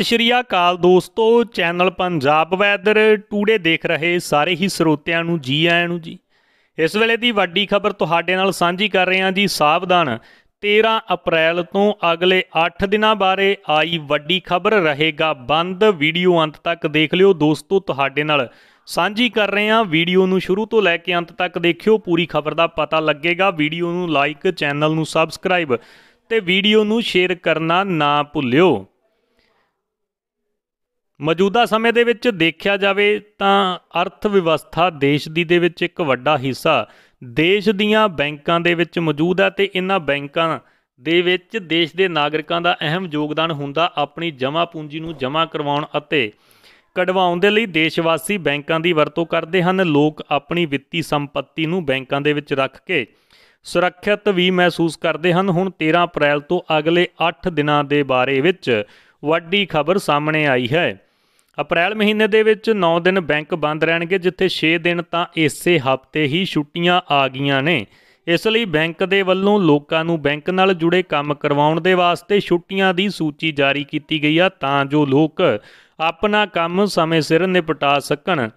ਸਤਿ ਸ਼੍ਰੀ ਅਕਾਲ ਦੋਸਤੋ channel Punjab weather today ਦੇਖ ਰਹੇ ਸਾਰੇ ਹੀ ਸਰੋਤਿਆਂ ਨੂੰ ਜੀ ਆਇਆਂ ਨੂੰ ਜੀ ਇਸ ਵੇਲੇ ਦੀ ਵੱਡੀ ਖਬਰ ਤੁਹਾਡੇ ਨਾਲ ਸਾਂਝੀ ਕਰ ਰਹੇ ਹਾਂ ਜੀ ਸਾਵਧਾਨ 13 ਅਪ੍ਰੈਲ ਤੋਂ ਅਗਲੇ 8 ਦਿਨਾਂ ਬਾਰੇ ਆਈ ਵੱਡੀ ਖਬਰ ਰਹੇਗਾ ਬੰਦ ਵੀਡੀਓ ਅੰਤ ਤੱਕ ਦੇਖ ਲਿਓ ਦੋਸਤੋ ਤੁਹਾਡੇ ਨਾਲ ਸਾਂਝੀ ਕਰ ਰਹੇ ਹਾਂ ਵੀਡੀਓ ਨੂੰ ਸ਼ੁਰੂ ਤੋਂ ਲੈ ਕੇ ਅੰਤ ਤੱਕ ਦੇਖਿਓ ਪੂਰੀ ਖਬਰ ਦਾ ਪਤਾ ਲੱਗੇਗਾ ਵੀਡੀਓ ਨੂੰ ਲਾਈਕ ਚੈਨਲ ਨੂੰ ਸਬਸਕ੍ਰਾਈਬ ਤੇ ਵੀਡੀਓ ਨੂੰ ਸ਼ੇਅਰ ਕਰਨਾ ਨਾ ਭੁੱਲਿਓ ਮੌਜੂਦਾ ਸਮੇਂ ਦੇ ਵਿੱਚ ਦੇਖਿਆ ਜਾਵੇ ਤਾਂ ਅਰਥ ਵਿਵਸਥਾ ਦੇਸ਼ ਦੀ ਦੇ ਵਿੱਚ ਇੱਕ ਵੱਡਾ ਹਿੱਸਾ ਦੇਸ਼ ਦੀਆਂ ਬੈਂਕਾਂ ਦੇ ਵਿੱਚ ਮੌਜੂਦ ਹੈ ਤੇ ਇਹਨਾਂ ਬੈਂਕਾਂ ਦੇ ਵਿੱਚ ਦੇਸ਼ ਦੇ ਨਾਗਰਿਕਾਂ ਦਾ ਅਹਿਮ ਯੋਗਦਾਨ ਹੁੰਦਾ ਆਪਣੀ ਜਮ੍ਹਾਂ ਪੂੰਜੀ ਨੂੰ ਜਮ੍ਹਾਂ ਕਰਵਾਉਣ ਅਤੇ ਕਢਵਾਉਣ ਦੇ ਲਈ ਦੇਸ਼ ਵਾਸੀ ਬੈਂਕਾਂ ਦੀ ਵਰਤੋਂ ਕਰਦੇ ਹਨ ਲੋਕ ਆਪਣੀ ਵਿੱਤੀ ਸੰਪਤੀ ਨੂੰ ਬੈਂਕਾਂ ਦੇ ਵਿੱਚ ਰੱਖ ਕੇ ਸੁਰੱਖਿਅਤ ਵੀ ਮਹਿਸੂਸ ਕਰਦੇ ਹਨ ਹੁਣ 13 ਅਪ੍ਰੈਲ ਤੋਂ ਅਗਲੇ 8 ਦਿਨਾਂ ਦੇ ਬਾਰੇ ਵਿੱਚ ਵੱਡੀ ਖਬਰ ਸਾਹਮਣੇ ਆਈ ਹੈ ਅਪ੍ਰੈਲ ਮਹੀਨੇ ਦੇ ਵਿੱਚ 9 ਦਿਨ ਬੈਂਕ ਬੰਦ ਰਹਿਣਗੇ ਜਿੱਥੇ 6 ਦਿਨ ਤਾਂ ਇਸੇ ਹਫਤੇ ਹੀ ਛੁੱਟੀਆਂ ਆ ਗਈਆਂ ਨੇ ਇਸ ਲਈ ਬੈਂਕ ਦੇ ਵੱਲੋਂ ਲੋਕਾਂ ਨੂੰ ਬੈਂਕ ਨਾਲ ਜੁੜੇ ਕੰਮ ਕਰਵਾਉਣ ਦੇ ਵਾਸਤੇ ਛੁੱਟੀਆਂ ਦੀ ਸੂਚੀ ਜਾਰੀ ਕੀਤੀ ਗਈ ਆ ਤਾਂ ਜੋ ਲੋਕ ਆਪਣਾ ਕੰਮ ਸਮੇਂ ਸਿਰ ਨਿਪਟਾ ਸਕਣ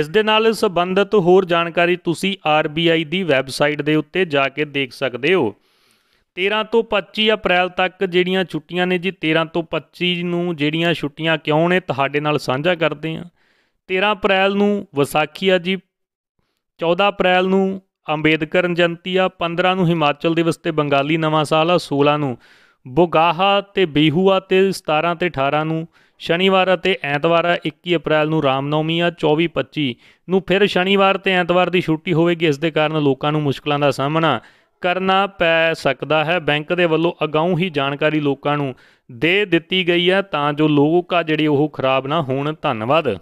ਇਸ ਦੇ ਨਾਲ ਸੰਬੰਧਿਤ ਹੋਰ ਜਾਣਕਾਰੀ ਤੁਸੀਂ RBI ਦੀ ਵੈਬਸਾਈਟ ਦੇ ਉੱਤੇ ਜਾ ਕੇ ਦੇਖ ਸਕਦੇ ਹੋ 13 ਤੋਂ 25 ਅਪ੍ਰੈਲ ਤੱਕ ਜਿਹੜੀਆਂ ਛੁੱਟੀਆਂ ਨੇ ਜੀ 13 ਤੋਂ 25 ਨੂੰ ਜਿਹੜੀਆਂ ਛੁੱਟੀਆਂ ਕਿਉਂ ਨੇ ਤੁਹਾਡੇ ਨਾਲ ਸਾਂਝਾ ਕਰਦੇ ਆ 13 ਅਪ੍ਰੈਲ ਨੂੰ ਵਿਸਾਖੀ ਆ ਜੀ 14 ਅਪ੍ਰੈਲ ਨੂੰ ਅੰਬੇਦਕਰ ਜਨਤੀ ਆ 15 ਨੂੰ ਹਿਮਾਚਲ ਦਿਵਸ ਤੇ ਬੰਗਾਲੀ ਨਵਾਂ ਸਾਲ ਆ 16 ਨੂੰ ਬੁਗਾਹਾ ਤੇ ਬਿਹੂਆ ਤੇ 17 ਤੇ 18 ਨੂੰ ਸ਼ਨੀਵਾਰ ਅਤੇ ਐਤਵਾਰ 21 ਅਪ੍ਰੈਲ ਨੂੰ ਰਾਮਨੌਮੀ ਆ 24 25 ਨੂੰ ਫਿਰ ਸ਼ਨੀਵਾਰ ਤੇ ਐਤਵਾਰ ਦੀ ਛੁੱਟੀ ਹੋਵੇਗੀ ਇਸ ਦੇ ਕਾਰਨ ਲੋਕਾਂ ਨੂੰ ਮੁਸ਼ਕਲਾਂ ਦਾ ਸਾਹਮਣਾ ਕਰਨਾ ਪੈ ਸਕਦਾ ਹੈ ਬੈਂਕ ਦੇ ਵੱਲੋਂ ਅਗਾਊਂ ਹੀ ਜਾਣਕਾਰੀ ਲੋਕਾਂ ਨੂੰ ਦੇ ਦਿੱਤੀ ਗਈ ਹੈ ਤਾਂ ਜੋ ਲੋਕਾਂ ਜਿਹੜੀ ਉਹ ਖਰਾਬ ਨਾ ਹੋਣ ਧੰਨਵਾਦ